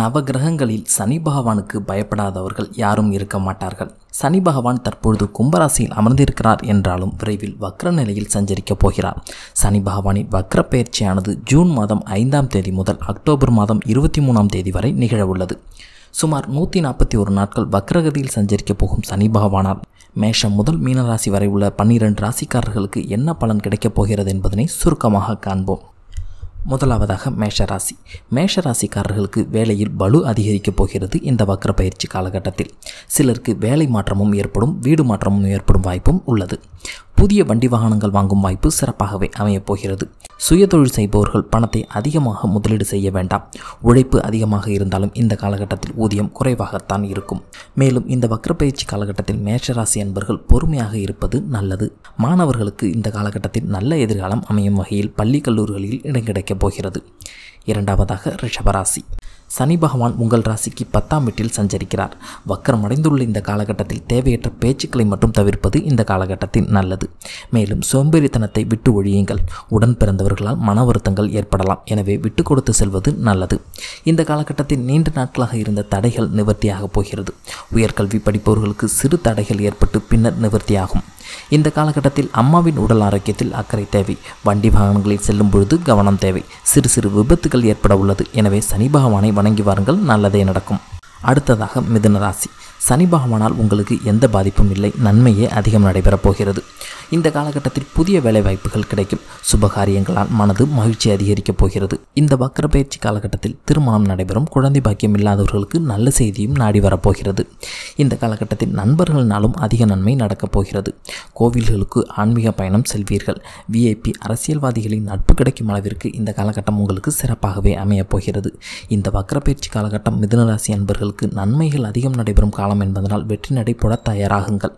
நவகிரகங்களில் சனி பகவானுக்கு பயப்படாதவர்கள் யாரும் இருக்க மாட்டார்கள் சனி பகவான் தற்பொழுது கும்பராசியில் அமர்ந்திருக்கிறார் என்றாலும் விரைவில் வக்ர நிலையில் சஞ்சரிக்கப் போகிறார் சனி பகவானின் வக்ர பயிற்சியானது ஜூன் மாதம் ஐந்தாம் தேதி முதல் அக்டோபர் மாதம் இருபத்தி மூணாம் தேதி வரை நிகழவுள்ளது சுமார் நூற்றி நாற்பத்தி ஒரு நாட்கள் வக்ரகதியில் சஞ்சரிக்கப் போகும் சனி பகவானார் மேஷம் முதல் மீனராசி வரை உள்ள பன்னிரண்டு ராசிக்காரர்களுக்கு என்ன பலன் கிடைக்கப் போகிறது என்பதனை சுருக்கமாக காண்போம் முதலாவதாக மேஷராசி மேஷராசிக்காரர்களுக்கு வேலையில் பலு அதிகரிக்கப் போகிறது இந்த வக்ர பயிற்சி காலகட்டத்தில் சிலருக்கு வேலை மாற்றமும் ஏற்படும் வீடு மாற்றமும் ஏற்படும் வாய்ப்பும் உள்ளது புதிய வண்டி வாகனங்கள் வாங்கும் வாய்ப்பு சிறப்பாகவே அமையப் போகிறது சுயதொழில் செய்பவர்கள் பணத்தை அதிகமாக முதலீடு செய்ய வேண்டாம் உழைப்பு அதிகமாக இருந்தாலும் இந்த காலகட்டத்தில் ஊதியம் குறைவாகத்தான் இருக்கும் மேலும் இந்த வக்ரப்பயிற்சி காலகட்டத்தில் மேஷராசி அன்பர்கள் பொறுமையாக இருப்பது நல்லது மாணவர்களுக்கு இந்த காலகட்டத்தில் நல்ல எதிர்காலம் அமையும் வகையில் பள்ளி கல்லூரிகளில் இடம் கிடைக்கப் போகிறது இரண்டாவதாக ரிஷபராசி சனி பகவான் உங்கள் ராசிக்கு பத்தாம் வீட்டில் சஞ்சரிக்கிறார் வக்கரம் அடைந்துள்ள இந்த காலகட்டத்தில் தேவையற்ற பேச்சுக்களை மட்டும் தவிர்ப்பது இந்த காலகட்டத்தில் நல்லது மேலும் சோம்பேறித்தனத்தை விட்டு ஒழியுங்கள் உடன் பிறந்தவர்களால் மன வருத்தங்கள் ஏற்படலாம் எனவே விட்டு கொடுத்து செல்வது நல்லது இந்த காலகட்டத்தில் நீண்ட நாட்களாக இருந்த தடைகள் நிவர்த்தியாக போகிறது உயர்கல்வி படிப்பவர்களுக்கு சிறு தடைகள் ஏற்பட்டு பின்னர் நிவர்த்தியாகும் இந்த காலகட்டத்தில் அம்மாவின் உடல் ஆரோக்கியத்தில் அக்கறை தேவை வண்டி வாகனங்களில் செல்லும் பொழுது கவனம் தேவை சிறு சிறு விபத்துகள் ஏற்பட உள்ளது எனவே சனி பகவானை வணங்கி வாருங்கள் நல்லதே நடக்கும் அடுத்ததாக மிதுன ராசி சனி பகவானால் உங்களுக்கு எந்த பாதிப்பும் இல்லை நன்மையே அதிகம் நடைபெறப் போகிறது இந்த காலகட்டத்தில் புதிய வேலைவாய்ப்புகள் கிடைக்கும் சுபகாரியங்களால் மனது மகிழ்ச்சி அதிகரிக்கப் போகிறது இந்த வக்கர பயிற்சி காலகட்டத்தில் திருமணம் நடைபெறும் குழந்தை பாக்கியம் இல்லாதவர்களுக்கு நல்ல செய்தியும் நாடி வரப்போகிறது இந்த காலகட்டத்தில் நண்பர்களினாலும் அதிக நன்மை நடக்கப் போகிறது கோவில்களுக்கு ஆன்மீக பயணம் செல்வீர்கள் விஐபி அரசியல்வாதிகளின் நட்பு கிடைக்கும் அளவிற்கு இந்த காலகட்டம் உங்களுக்கு சிறப்பாகவே அமையப் போகிறது இந்த வக்கர பயிற்சி காலகட்டம் மிதுனராசி அன்பர்களுக்கு நன்மைகள் அதிகம் நடைபெறும் காலம் என்பதனால் வெற்றி நடைபெற தயாராகுங்கள்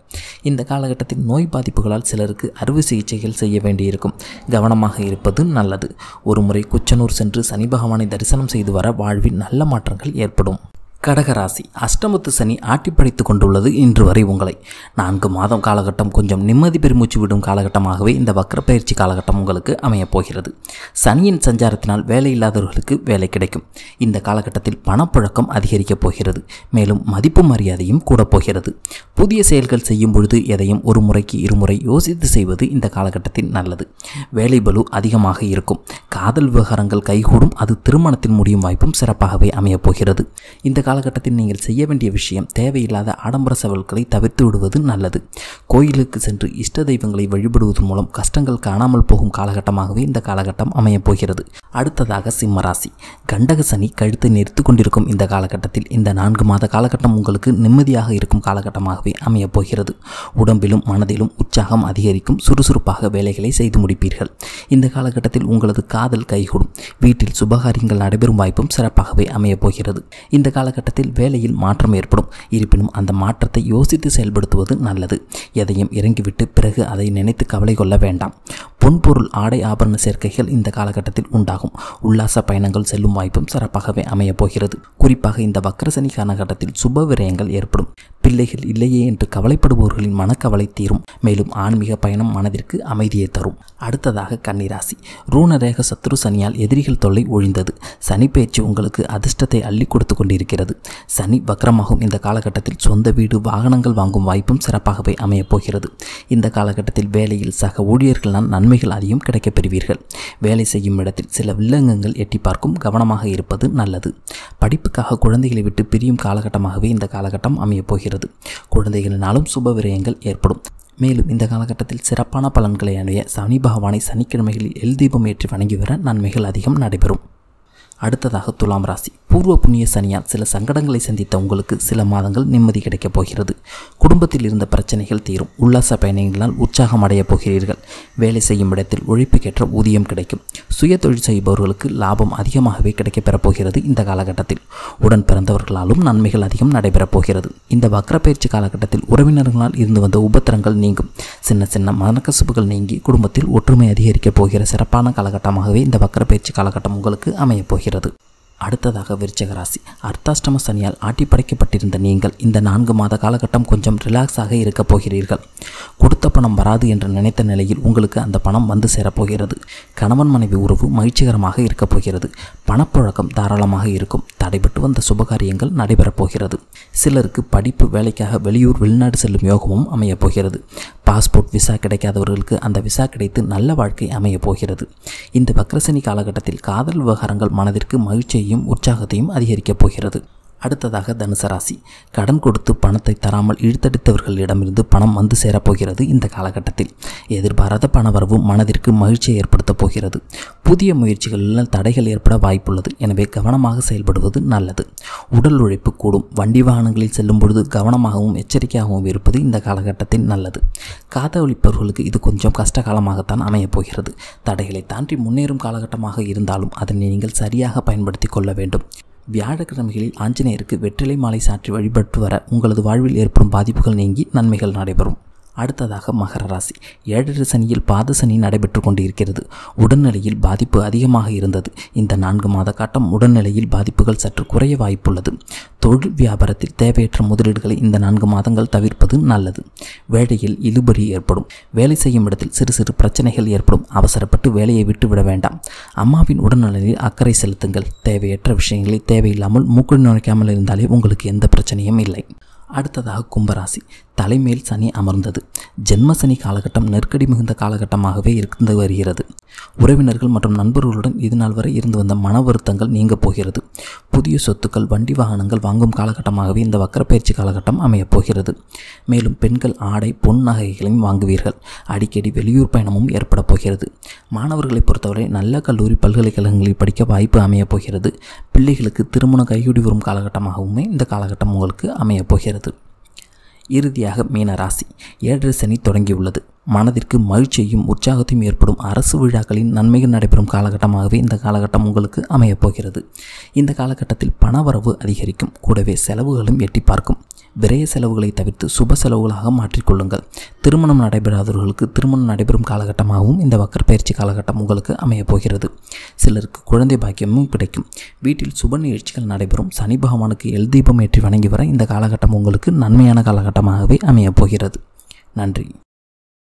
இந்த காலகட்டத்தில் நோய் பாதிப்புகளால் சிலர் சிலருக்கு அறுவை சிகிச்சைகள் செய்ய வேண்டியிருக்கும் கவனமாக இருப்பது நல்லது ஒருமுறை குச்சனூர் சென்று சனி பகவானை தரிசனம் செய்து வர வாழ்வில் நல்ல மாற்றங்கள் ஏற்படும் கடகராசி அஷ்டமத்து சனி ஆட்டிப்படைத்து கொண்டுள்ளது இன்று வரை உங்களை நான்கு மாதம் காலகட்டம் கொஞ்சம் நிம்மதி பெருமூச்சு விடும் காலகட்டமாகவே இந்த வக்கர பயிற்சி காலகட்டம் உங்களுக்கு அமையப் போகிறது சனியின் சஞ்சாரத்தினால் வேலை இல்லாதவர்களுக்கு வேலை கிடைக்கும் இந்த காலகட்டத்தில் பணப்புழக்கம் அதிகரிக்கப் போகிறது மேலும் மதிப்பு மரியாதையும் கூட போகிறது புதிய செயல்கள் செய்யும் பொழுது எதையும் ஒரு முறைக்கு இருமுறை யோசித்து செய்வது இந்த காலகட்டத்தில் நல்லது வேலை பலு அதிகமாக இருக்கும் காதல் விவகாரங்கள் கைகூடும் அது திருமணத்தில் முடியும் வாய்ப்பும் சிறப்பாகவே அமையப் போகிறது இந்த கால காலகட்டத்தில் நீங்கள் செய்ய வேண்டிய விஷயம் தேவையில்லாத ஆடம்பர சவல்களை தவிர்த்து விடுவது நல்லது கோயிலுக்கு சென்று இஷ்ட தெய்வங்களை வழிபடுவது மூலம் கஷ்டங்கள் காணாமல் போகும் காலகட்டமாகவே இந்த காலகட்டம் அமையப் போகிறது அடுத்ததாக சிம்மராசி கண்டக சனி கழுத்தை நெறித்து கொண்டிருக்கும் இந்த காலகட்டத்தில் இந்த நான்கு மாத காலகட்டம் உங்களுக்கு நிம்மதியாக இருக்கும் காலகட்டமாகவே அமையப் போகிறது உடம்பிலும் மனதிலும் உற்சாகம் அதிகரிக்கும் சுறுசுறுப்பாக வேலைகளை செய்து முடிப்பீர்கள் இந்த காலகட்டத்தில் உங்களது காதல் கைகூடும் வீட்டில் சுபகாரியங்கள் நடைபெறும் வாய்ப்பும் சிறப்பாகவே அமையப் போகிறது இந்த காலகட்டம் காலகட்டத்தில் வேலையில் மாற்றம் ஏற்படும் இருப்பினும் அந்த மாற்றத்தை யோசித்து செயல்படுத்துவது நல்லது எதையும் இறங்கிவிட்டு பிறகு அதை நினைத்து கவலை கொள்ள வேண்டாம் பொன்பொருள் ஆடை ஆபரண சேர்க்கைகள் இந்த காலகட்டத்தில் உண்டாகும் உல்லாச பயணங்கள் செல்லும் வாய்ப்பும் சிறப்பாகவே அமையப் போகிறது குறிப்பாக இந்த வக்கரசனி காலகட்டத்தில் சுப விரயங்கள் ஏற்படும் பிள்ளைகள் இல்லையே என்று கவலைப்படுபவர்களின் மனக்கவலை தீரும் மேலும் ஆன்மீக பயணம் மனதிற்கு அமைதியை தரும் அடுத்ததாக கன்னிராசி ரூணரேக சத்ரு சனியால் எதிரிகள் தொல்லை ஒழிந்தது சனி பேச்சு உங்களுக்கு அதிர்ஷ்டத்தை அள்ளி கொடுத்து கொண்டிருக்கிறது சனி வக்கரமாகும் இந்த காலகட்டத்தில் சொந்த வீடு வாகனங்கள் வாங்கும் வாய்ப்பும் சிறப்பாகவே அமையப் போகிறது இந்த காலகட்டத்தில் வேலையில் சக ஊழியர்களால் நன்மைகள் அதிகம் கிடைக்கப் பெறுவீர்கள் வேலை செய்யும் இடத்தில் சில வில்லங்கங்கள் எட்டி பார்க்கும் கவனமாக இருப்பது நல்லது படிப்புக்காக குழந்தைகளை விட்டு பிரியும் காலகட்டமாகவே இந்த காலகட்டம் அமையப் போகிறது வருகிறது குழந்தைகளினாலும் சுப விரயங்கள் ஏற்படும் மேலும் இந்த காலகட்டத்தில் சிறப்பான பலன்களை அணிய சனி பகவானை சனிக்கிழமைகளில் எல் தீபம் ஏற்றி வணங்கி வர நன்மைகள் அதிகம் நடைபெறும் அடுத்ததாக துலாம் ராசி பூர்வ புண்ணிய சனியால் சில சங்கடங்களை சந்தித்த உங்களுக்கு சில மாதங்கள் நிம்மதி கிடைக்கப் போகிறது குடும்பத்தில் இருந்த பிரச்சனைகள் தீரும் உல்லாச பயணங்களால் உற்சாகம் அடையப் போகிறீர்கள் வேலை செய்யும் இடத்தில் உழைப்புக்கேற்ற ஊதியம் கிடைக்கும் சுய தொழில் செய்பவர்களுக்கு லாபம் அதிகமாகவே கிடைக்கப் போகிறது இந்த காலகட்டத்தில் உடன் பிறந்தவர்களாலும் நன்மைகள் அதிகம் நடைபெறப் போகிறது இந்த வக்கரப்பயிற்சி காலகட்டத்தில் உறவினர்களால் இருந்து வந்த உபத்திரங்கள் நீங்கும் சின்ன சின்ன மனக்கசுப்புகள் நீங்கி குடும்பத்தில் ஒற்றுமை அதிகரிக்கப் போகிற சிறப்பான காலகட்டமாகவே இந்த வக்கரப்பயிற்சி காலகட்டம் உங்களுக்கு அமையப் போகிறது அடுத்ததாக விருச்சக ராசி அர்த்தாஷ்டம சனியால் ஆட்டி படைக்கப்பட்டிருந்த நீங்கள் இந்த நான்கு மாத காலகட்டம் கொஞ்சம் ரிலாக்ஸாக இருக்கப் போகிறீர்கள் கொடுத்த பணம் வராது என்று நினைத்த நிலையில் உங்களுக்கு அந்த பணம் வந்து சேரப்போகிறது கணவன் மனைவி உறவு மகிழ்ச்சிகரமாக இருக்கப் போகிறது பணப்புழக்கம் தாராளமாக இருக்கும் தடைபட்டு வந்த சுபகாரியங்கள் நடைபெறப் போகிறது சிலருக்கு படிப்பு வேலைக்காக வெளியூர் வெளிநாடு செல்லும் யோகமும் அமையப் போகிறது பாஸ்போர்ட் விசா கிடைக்காதவர்களுக்கு அந்த விசா கிடைத்து நல்ல வாழ்க்கை அமையப் போகிறது இந்த வக்ரசனி காலகட்டத்தில் காதல் விவகாரங்கள் மனதிற்கு மகிழ்ச்சியையும் உற்சாகத்தையும் அதிகரிக்கப் போகிறது அடுத்ததாக தனுசு ராசி கடன் கொடுத்து பணத்தை தராமல் இழுத்தடித்தவர்களிடமிருந்து பணம் வந்து சேரப்போகிறது இந்த காலகட்டத்தில் எதிர்பாராத பணவரவு மனதிற்கு மகிழ்ச்சியை ஏற்படுத்தப் போகிறது புதிய முயற்சிகளில் தடைகள் ஏற்பட வாய்ப்புள்ளது எனவே கவனமாக செயல்படுவது நல்லது உடல் உழைப்பு கூடும் வண்டி வாகனங்களில் செல்லும் பொழுது கவனமாகவும் எச்சரிக்கையாகவும் இருப்பது இந்த காலகட்டத்தில் நல்லது காதலிப்பவர்களுக்கு இது கொஞ்சம் கஷ்ட காலமாகத்தான் அமையப் போகிறது தடைகளை தாண்டி முன்னேறும் காலகட்டமாக இருந்தாலும் அதனை நீங்கள் சரியாக பயன்படுத்தி கொள்ள வேண்டும் வியாழக்கிழமைகளில் ஆஞ்சநேயருக்கு வெற்றிலை மாலை சாற்றி வழிபட்டு வர உங்களது வாழ்வில் ஏற்படும் பாதிப்புகள் நீங்கி நன்மைகள் நடைபெறும் அடுத்ததாக மகர ராசி ஏழரை சனியில் பாத சனி நடைபெற்று கொண்டிருக்கிறது உடல்நிலையில் பாதிப்பு அதிகமாக இருந்தது இந்த நான்கு மாத காட்டம் உடல்நிலையில் பாதிப்புகள் சற்று குறைய வாய்ப்புள்ளது தொழில் வியாபாரத்தில் தேவையற்ற முதலீடுகளை இந்த நான்கு மாதங்கள் தவிர்ப்பது நல்லது வேலையில் இழுபறி ஏற்படும் வேலை செய்யும் இடத்தில் சிறு சிறு பிரச்சனைகள் ஏற்படும் அவசரப்பட்டு வேலையை விட்டுவிட வேண்டாம் அம்மாவின் உடல்நலனில் அக்கறை செலுத்துங்கள் தேவையற்ற விஷயங்களை தேவையில்லாமல் மூக்கு நுழைக்காமல் இருந்தாலே உங்களுக்கு எந்த பிரச்சனையும் இல்லை அடுத்ததாக கும்பராசி தலைமேல் சனி அமர்ந்தது ஜென்ம சனி காலகட்டம் நெருக்கடி மிகுந்த காலகட்டமாகவே இருந்து வருகிறது உறவினர்கள் மற்றும் நண்பர்களுடன் இதுநாள் வரை இருந்து வந்த மன வருத்தங்கள் நீங்க போகிறது புதிய சொத்துக்கள் வண்டி வாகனங்கள் வாங்கும் காலகட்டமாகவே இந்த வக்கரப்பயிற்சி காலகட்டம் அமையப் போகிறது மேலும் பெண்கள் ஆடை பொன் நகைகளையும் வாங்குவீர்கள் அடிக்கடி வெளியூர் பயணமும் ஏற்படப் போகிறது மாணவர்களை பொறுத்தவரை நல்ல கல்லூரி பல்கலைக்கழகங்களில் படிக்க வாய்ப்பு அமையப் போகிறது பிள்ளைகளுக்கு திருமணம் கையுடி வரும் காலகட்டமாகவுமே இந்த காலகட்டம் உங்களுக்கு அமையப் போகிறது இறுதியாக மீனராசி ஏழரை சனி தொடங்கியுள்ளது மனதிற்கு மகிழ்ச்சியையும் உற்சாகத்தையும் ஏற்படும் அரசு விழாக்களின் நன்மைகள் நடைபெறும் காலகட்டமாகவே இந்த காலகட்டம் உங்களுக்கு அமையப் போகிறது இந்த காலகட்டத்தில் பணவரவு அதிகரிக்கும் கூடவே செலவுகளும் எட்டி பார்க்கும் விரைய செலவுகளை தவிர்த்து சுப செலவுகளாக மாற்றிக்கொள்ளுங்கள் திருமணம் நடைபெறாதவர்களுக்கு திருமணம் நடைபெறும் காலகட்டமாகவும் இந்த வக்கர் காலகட்டம் உங்களுக்கு அமையப் போகிறது சிலருக்கு குழந்தை பாக்கியமும் கிடைக்கும் வீட்டில் சுப நிகழ்ச்சிகள் நடைபெறும் சனி பகவானுக்கு எல் தீபம் ஏற்றி வணங்கி வர இந்த காலகட்டம் உங்களுக்கு நன்மையான காலகட்டமாகவே அமையப் போகிறது நன்றி